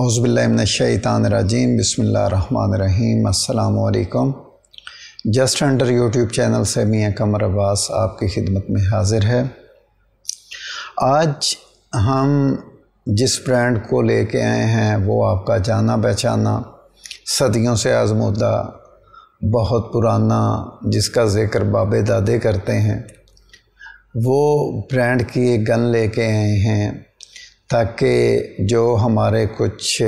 औज़बिल्लिमिनशैतानरजीम बसमीम अल्लाम just under YouTube channel से मियाँ कमर अब्बास आपकी खिदमत में हाजिर है आज हम जिस ब्रांड को लेके आए हैं वो आपका जाना पहचाना सदियों से आजमदा बहुत पुराना जिसका ज़िक्र बाबे दादे करते हैं वो ब्रांड की एक गन लेके आए हैं ताकि जो हमारे कुछ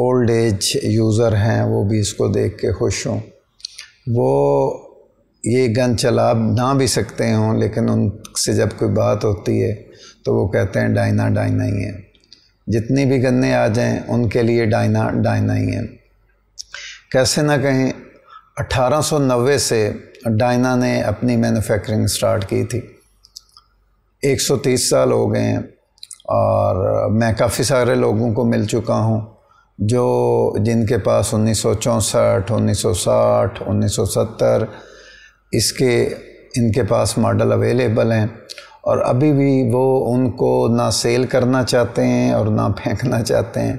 ओल्ड एज यूज़र हैं वो भी इसको देख के खुश हों वो ये गन चला ना भी सकते हों लेकिन उनसे जब कोई बात होती है तो वो कहते हैं डाइना डाइना ही है जितनी भी गन्ने आ जाएं उनके लिए डाइना डाइना ही है कैसे ना कहें 1890 से डाइना ने अपनी मैन्युफैक्चरिंग स्टार्ट की थी 130 साल हो गए हैं और मैं काफ़ी सारे लोगों को मिल चुका हूँ जो जिनके पास उन्नीस सौ चौंसठ उन्नीस सौ साठ उन्नीस सौ सत्तर इसके इनके पास मॉडल अवेलेबल हैं और अभी भी वो उनको ना सेल करना चाहते हैं और ना फेंकना चाहते हैं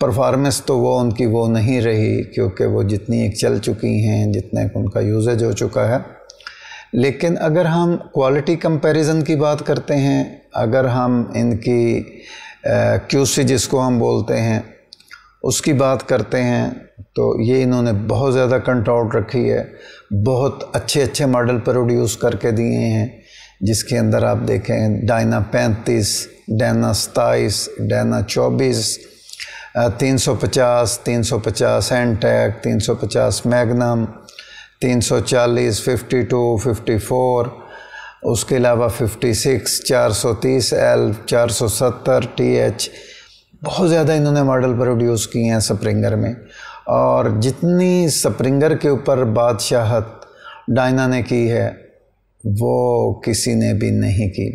परफॉर्मेंस तो वो उनकी वो नहीं रही क्योंकि वो जितनी एक चल चुकी हैं जितने उनका यूजेज हो चुका है लेकिन अगर हम क्वालिटी कंपैरिजन की बात करते हैं अगर हम इनकी क्यूसी जिसको हम बोलते हैं उसकी बात करते हैं तो ये इन्होंने बहुत ज़्यादा कंट्रोल रखी है बहुत अच्छे अच्छे मॉडल प्रोड्यूस करके दिए हैं जिसके अंदर आप देखें डाइना पैंतीस डाइना सताईस डाइना चौबीस तीन सौ पचास तीन सौ पचास एनटैक तीन सौ पचास मैगनम तीन सौ चालीस फिफ्टी टू फिफ्टी फोर उसके अलावा फिफ्टी सिक्स चार सौ तीस एल चार सौ सत्तर टी एच बहुत ज़्यादा इन्होंने मॉडल प्रोड्यूस किए हैं स्प्रिंगर में और जितनी स्प्रिंगर के ऊपर बादशाहत डायना ने की है वो किसी ने भी नहीं की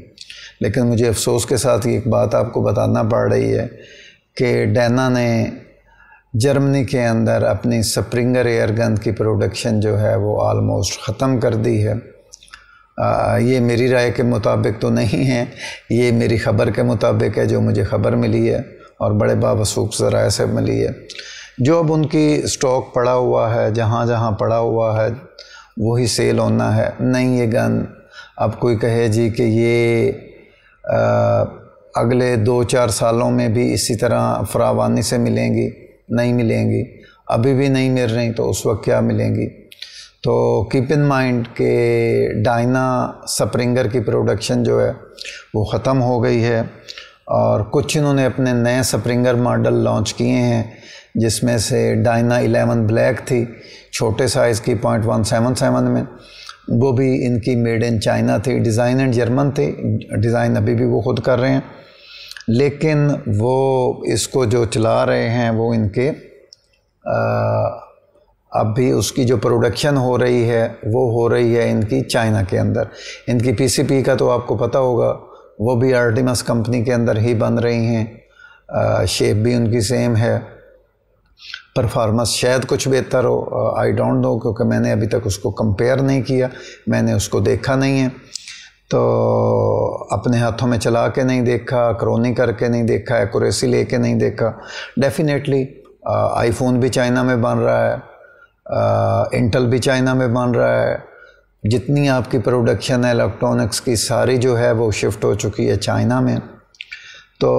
लेकिन मुझे अफसोस के साथ एक बात आपको बताना पड़ रही है कि डैना ने जर्मनी के अंदर अपनी स्प्रिंगर एयरगन की प्रोडक्शन जो है वो आलमोस्ट ख़त्म कर दी है आ, ये मेरी राय के मुताबिक तो नहीं है ये मेरी ख़बर के मुताबिक है जो मुझे ख़बर मिली है और बड़े बावसूख ज़राए से मिली है जो अब उनकी स्टॉक पड़ा हुआ है जहाँ जहाँ पड़ा हुआ है वही सेल होना है नहीं ये गन अब कोई कहे जी कि ये आ, अगले दो चार सालों में भी इसी तरह फरावानी से मिलेंगी नहीं मिलेंगी अभी भी नहीं मिल रही तो उस वक्त क्या मिलेंगी तो कीप इन माइंड के डाइना स्प्रिंगर की प्रोडक्शन जो है वो ख़त्म हो गई है और कुछ इन्होंने अपने नए स्प्रिंगर मॉडल लॉन्च किए हैं जिसमें से डाइना एलेवन ब्लैक थी छोटे साइज़ की पॉइंट वन सेवन सेवन में वो भी इनकी मेड इन चाइना थी डिज़ाइन एंड जर्मन थी डिज़ाइन अभी भी वो खुद कर रहे हैं लेकिन वो इसको जो चला रहे हैं वो इनके अब भी उसकी जो प्रोडक्शन हो रही है वो हो रही है इनकी चाइना के अंदर इनकी पीसीपी का तो आपको पता होगा वो भी आर्टिमस कंपनी के अंदर ही बन रही हैं शेप भी उनकी सेम है परफॉर्मेंस शायद कुछ बेहतर हो आई डोंट नो क्योंकि मैंने अभी तक उसको कंपेयर नहीं किया मैंने उसको देखा नहीं है तो अपने हाथों में चला के नहीं देखा क्रोनी करके नहीं देखा एक्यूरेसी कर नहीं देखा डेफिनेटली आईफोन भी चाइना में बन रहा है इंटल भी चाइना में बन रहा है जितनी आपकी प्रोडक्शन है इलेक्ट्रॉनिक्स की सारी जो है वो शिफ्ट हो चुकी है चाइना में तो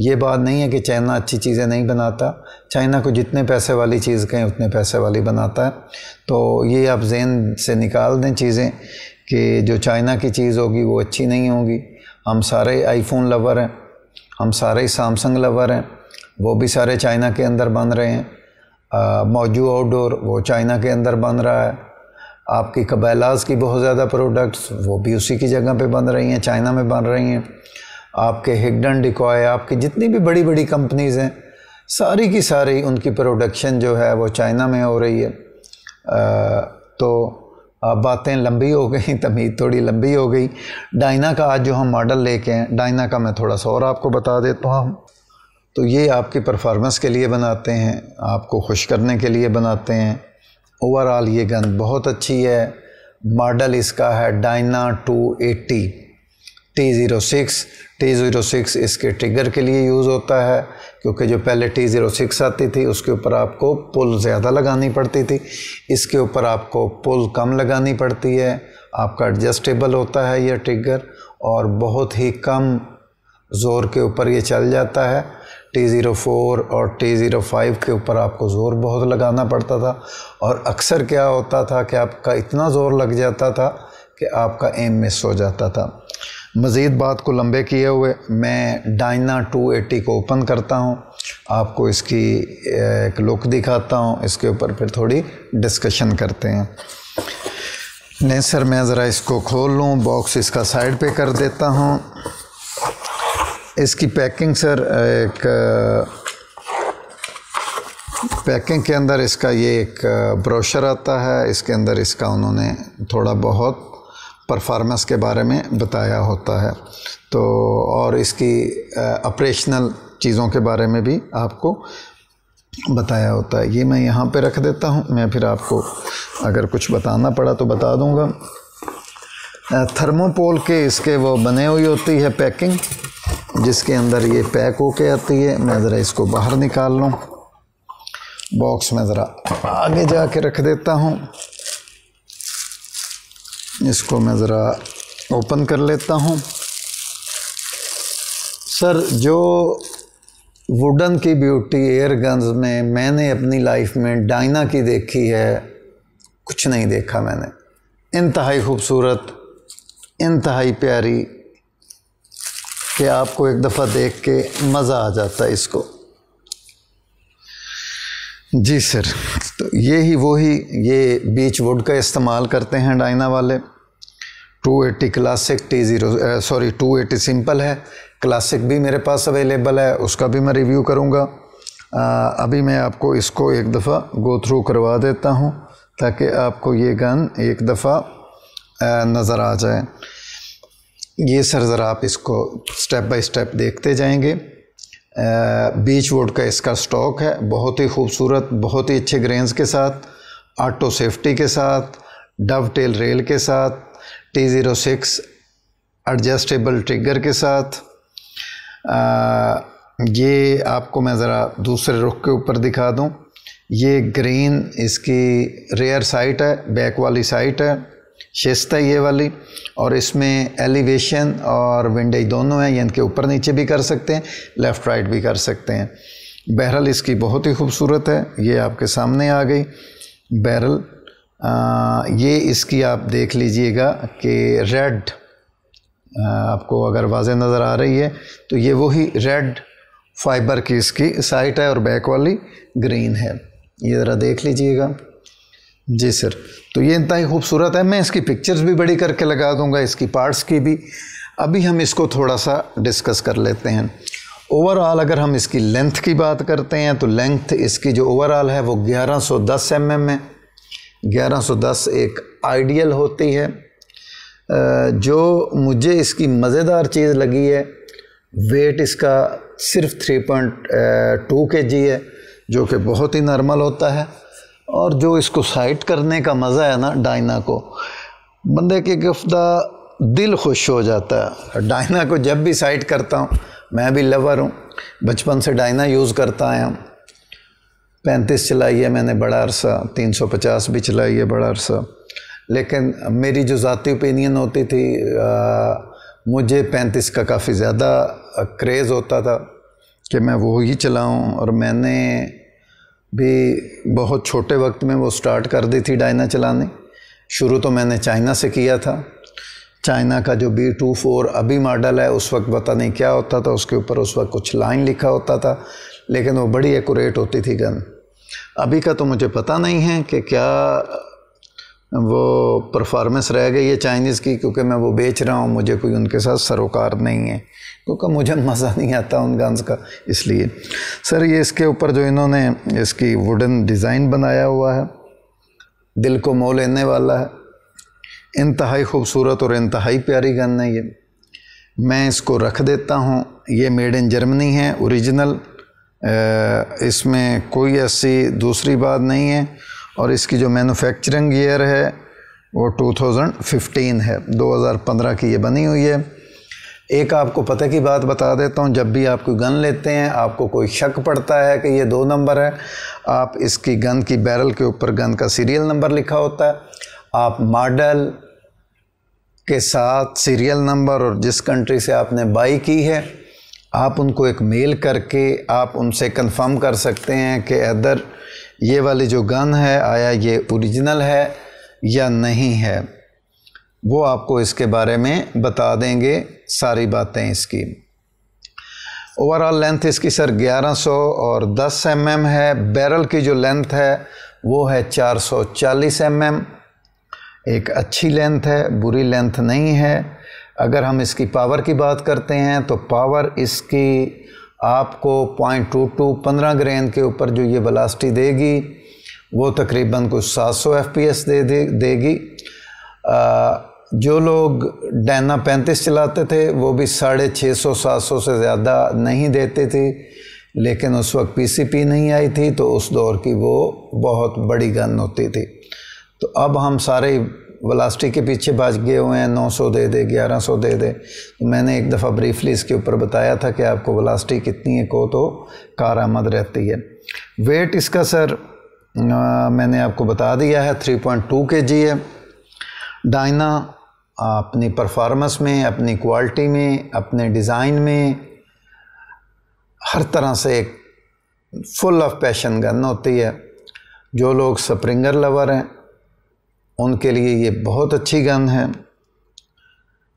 ये बात नहीं है कि चाइना अच्छी चीज़ें नहीं बनाता चाइना को जितने पैसे वाली चीज़ कहें उतने पैसे वाली बनाता है तो ये आप जेन से निकाल दें चीज़ें कि जो चाइना की चीज़ होगी वो अच्छी नहीं होगी हम सारे आईफोन लवर हैं हम सारे सैमसंग लवर हैं वो भी सारे चाइना के अंदर बन रहे हैं मौजू आउटडोर वो चाइना के अंदर बन रहा है आपकी कबैलाज की बहुत ज़्यादा प्रोडक्ट्स वो भी उसी की जगह पे बन रही हैं चाइना में बन रही हैं आपके हिगडन डिकॉय आपकी जितनी भी बड़ी बड़ी कंपनीज़ हैं सारी की सारी उनकी प्रोडक्शन जो है वो चाइना में हो रही है आ, तो बातें लंबी हो गई तमीज़ थोड़ी लंबी हो गई डाइना का आज जो हम मॉडल लेके हैं डाइना का मैं थोड़ा सा और आपको बता देता हूँ तो ये आपकी परफॉर्मेंस के लिए बनाते हैं आपको खुश करने के लिए बनाते हैं ओवरऑल ये गन बहुत अच्छी है मॉडल इसका है Dyna 280 T zero six T zero six इसके ट्रिगर के लिए यूज़ होता है क्योंकि जो पहले टी ज़ीरो सिक्स आती थी उसके ऊपर आपको पुल ज़्यादा लगानी पड़ती थी इसके ऊपर आपको पुल कम लगानी पड़ती है आपका एडजस्टेबल होता है यह ट्रिगर और बहुत ही कम ज़ोर के ऊपर ये चल जाता है टी ज़ीरो फोर और टी ज़ीरो फाइव के ऊपर आपको ज़ोर बहुत लगाना पड़ता था और अक्सर क्या होता था कि आपका इतना ज़ोर लग जाता था कि आपका एम मिस हो जाता था मज़ीद बात को लंबे किए हुए मैं डाइना 280 को ओपन करता हूँ आपको इसकी एक लुक दिखाता हूँ इसके ऊपर फिर थोड़ी डिस्कशन करते हैं नहीं सर मैं ज़रा इसको खोल लूँ बॉक्स इसका साइड पे कर देता हूँ इसकी पैकिंग सर एक पैकिंग के अंदर इसका ये एक ब्रोशर आता है इसके अंदर इसका उन्होंने थोड़ा बहुत परफॉर्मेंस के बारे में बताया होता है तो और इसकी ऑपरेशनल चीज़ों के बारे में भी आपको बताया होता है ये मैं यहाँ पे रख देता हूँ मैं फिर आपको अगर कुछ बताना पड़ा तो बता दूँगा थर्मोपोल के इसके वो बने हुई होती है पैकिंग जिसके अंदर ये पैक होके आती है मैं ज़रा इसको बाहर निकाल लूँ बॉक्स में ज़रा आगे जा के रख देता हूँ इसको मैं ज़रा ओपन कर लेता हूँ सर जो वुडन की ब्यूटी एयर गन्स में मैंने अपनी लाइफ में डाइना की देखी है कुछ नहीं देखा मैंने इंतहाई खूबसूरत इंतहाई प्यारी कि आपको एक दफ़ा देख के मज़ा आ जाता है इसको जी सर तो ये ही वो ही ये बीच वुड का इस्तेमाल करते हैं डाइना वाले 280 classic T zero sorry 280 simple है क्लासिक भी मेरे पास अवेलेबल है उसका भी मैं रिव्यू करूँगा अभी मैं आपको इसको एक दफ़ा गो थ्रू करवा देता हूँ ताकि आपको ये गन एक दफ़ा नज़र आ जाए ये सर ज़रा आप इसको स्टेप बाय स्टेप देखते जाएंगे बीच वोड का इसका स्टॉक है बहुत ही खूबसूरत बहुत ही अच्छे ग्रेन्स के साथ ऑटो सेफ्टी के साथ डव टेल रेल के साथ T zero six adjustable trigger के साथ आ, ये आपको मैं ज़रा दूसरे रुख के ऊपर दिखा दूँ ये ग्रीन इसकी रेयर साइट है बैक वाली साइट है शिस्त है ये वाली और इसमें एलिवेशन और विंडेज दोनों हैं यानी कि ऊपर नीचे भी कर सकते हैं लेफ़्ट राइट भी कर सकते हैं बैरल इसकी बहुत ही खूबसूरत है ये आपके सामने आ गई बैरल आ, ये इसकी आप देख लीजिएगा कि रेड आपको अगर वाज नज़र आ रही है तो ये वही रेड फाइबर की इसकी साइट है और बैक वाली ग्रीन है ये ज़रा देख लीजिएगा जी सर तो ये इतना ही खूबसूरत है मैं इसकी पिक्चर्स भी बड़ी करके लगा दूंगा इसकी पार्ट्स की भी अभी हम इसको थोड़ा सा डिस्कस कर लेते हैं ओवरऑल अगर हम इसकी लेंथ की बात करते हैं तो लेंथ इसकी जो ओवरऑल है वो 1110 सौ mm है 1110 एक आइडियल होती है जो मुझे इसकी मज़ेदार चीज़ लगी है वेट इसका सिर्फ 3.2 जी है जो कि बहुत ही नॉर्मल होता है और जो इसको साइड करने का मज़ा है ना डाइना को बंदे के गफ्ता दिल खुश हो जाता है डाइना को जब भी साइड करता हूँ मैं भी लवर हूँ बचपन से डाइना यूज़ करता आया हूँ पैंतीस चलाई है मैंने बड़ा अरसा तीन सौ पचास भी चलाई है बड़ा अरसा लेकिन मेरी जो ज़ाती ओपिनियन होती थी आ, मुझे पैंतीस का काफ़ी ज़्यादा क्रेज़ होता था कि मैं वो ही चलाऊँ और मैंने भी बहुत छोटे वक्त में वो स्टार्ट कर दी थी डायना चलाने शुरू तो मैंने चाइना से किया था चाइना का जो बी टू फोर अभी मॉडल है उस वक्त पता नहीं क्या होता था उसके ऊपर उस वक्त कुछ लाइन लिखा होता था लेकिन वो बड़ी एकूरेट होती थी गन अभी का तो मुझे पता नहीं है कि क्या वो परफॉर्मेंस रह गई है चाइनीज़ की क्योंकि मैं वो बेच रहा हूँ मुझे कोई उनके साथ सरोकार नहीं है क्योंकि मुझे मज़ा नहीं आता उन गन्स का इसलिए सर ये इसके ऊपर जो इन्होंने इसकी वुडन डिज़ाइन बनाया हुआ है दिल को मोह लेने वाला है इंतहाई खूबसूरत और इंतहाई प्यारी गन है ये मैं इसको रख देता हूँ ये मेड इन जर्मनी है औरिजिनल इसमें कोई ऐसी दूसरी बात नहीं है और इसकी जो मैन्युफैक्चरिंग ईयर है वो 2015 है 2015 की ये बनी हुई है एक आपको पता की बात बता देता हूँ जब भी आप कोई गन लेते हैं आपको कोई शक पड़ता है कि ये दो नंबर है आप इसकी गन की बैरल के ऊपर गन का सीरियल नंबर लिखा होता है आप मॉडल के साथ सीरियल नंबर और जिस कंट्री से आपने बाई की है आप उनको एक मेल करके आप उनसे कंफर्म कर सकते हैं कि अदर ये वाली जो गन है आया ये ओरिजिनल है या नहीं है वो आपको इसके बारे में बता देंगे सारी बातें इसकी ओवरऑल लेंथ इसकी सर 1100 और 10 एम mm है बैरल की जो लेंथ है वो है 440 सौ mm, एक अच्छी लेंथ है बुरी लेंथ नहीं है अगर हम इसकी पावर की बात करते हैं तो पावर इसकी आपको पॉइंट टू टू पंद्रह ग्रेन के ऊपर जो ये वेलासिटी देगी वो तकरीबन कुछ सात सौ एफ पी एस दे देगी आ, जो लोग डैना पैंतीस चलाते थे वो भी साढ़े छः सौ सात सौ से ज़्यादा नहीं देते थे लेकिन उस वक्त पीसीपी नहीं आई थी तो उस दौर की वो बहुत बड़ी गन होती थी तो अब हम सारे वलास्टिक के पीछे भाज गए हुए हैं 900 दे दे 1100 दे दे तो मैंने एक दफ़ा ब्रीफली इसके ऊपर बताया था कि आपको वलास्टिक कितनी है को तो कार आमद रहती है वेट इसका सर आ, मैंने आपको बता दिया है 3.2 पॉइंट है डाइना अपनी परफॉर्मेंस में अपनी क्वालिटी में अपने डिज़ाइन में हर तरह से एक फुल ऑफ पैशन गन होती है जो लोग स्प्रिंगर लवर हैं उनके लिए ये बहुत अच्छी गन है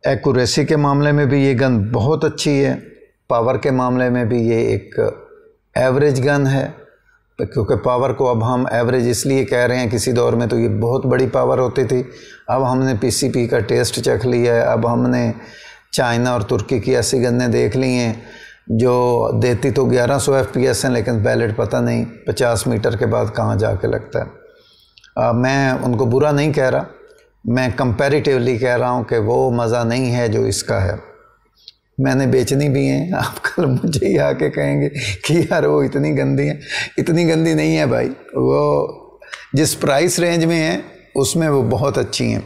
एक्यूरेसी के मामले में भी ये गन बहुत अच्छी है पावर के मामले में भी ये एक एवरेज गन है क्योंकि पावर को अब हम एवरेज इसलिए कह रहे हैं किसी दौर में तो ये बहुत बड़ी पावर होती थी अब हमने पीसीपी का टेस्ट चख लिया है अब हमने चाइना और तुर्की की ऐसी गन्ने देख ली हैं जो देती तो 1100 एफ हैं लेकिन बैलेट पता नहीं 50 मीटर के बाद कहाँ जा के लगता है आ, मैं उनको बुरा नहीं कह रहा मैं कंपैरेटिवली कह रहा हूँ कि वो मज़ा नहीं है जो इसका है मैंने बेचनी भी हैं आप कल मुझे ही आके कहेंगे कि यार वो इतनी गंदी है इतनी गंदी नहीं है भाई वो जिस प्राइस रेंज में है उसमें वो बहुत अच्छी हैं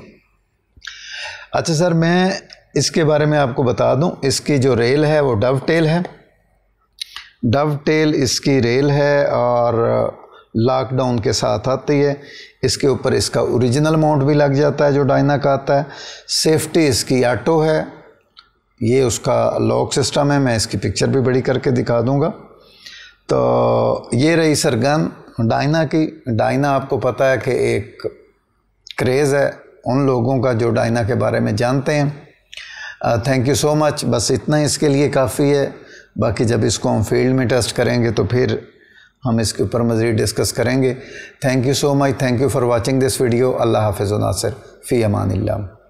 अच्छा सर मैं इसके बारे में आपको बता दूं इसकी जो रेल है वो डव टेल है डव टेल इसकी रेल है और लॉकडाउन के साथ आती है इसके ऊपर इसका ओरिजिनल अमाउंट भी लग जाता है जो डाइना का आता है सेफ्टी इसकी ऑटो है ये उसका लॉक सिस्टम है मैं इसकी पिक्चर भी बड़ी करके दिखा दूंगा तो ये रही सरगन डाइना की डाइना आपको पता है कि एक क्रेज़ है उन लोगों का जो डाइना के बारे में जानते हैं थैंक यू सो मच बस इतना इसके लिए काफ़ी है बाकी जब इसको हम फील्ड में टेस्ट करेंगे तो फिर हम इसके ऊपर मज़ीद डिस्कस करेंगे thank you so much thank you for watching this video अल्लाह हाफिज़ नासिर फ़ी अमान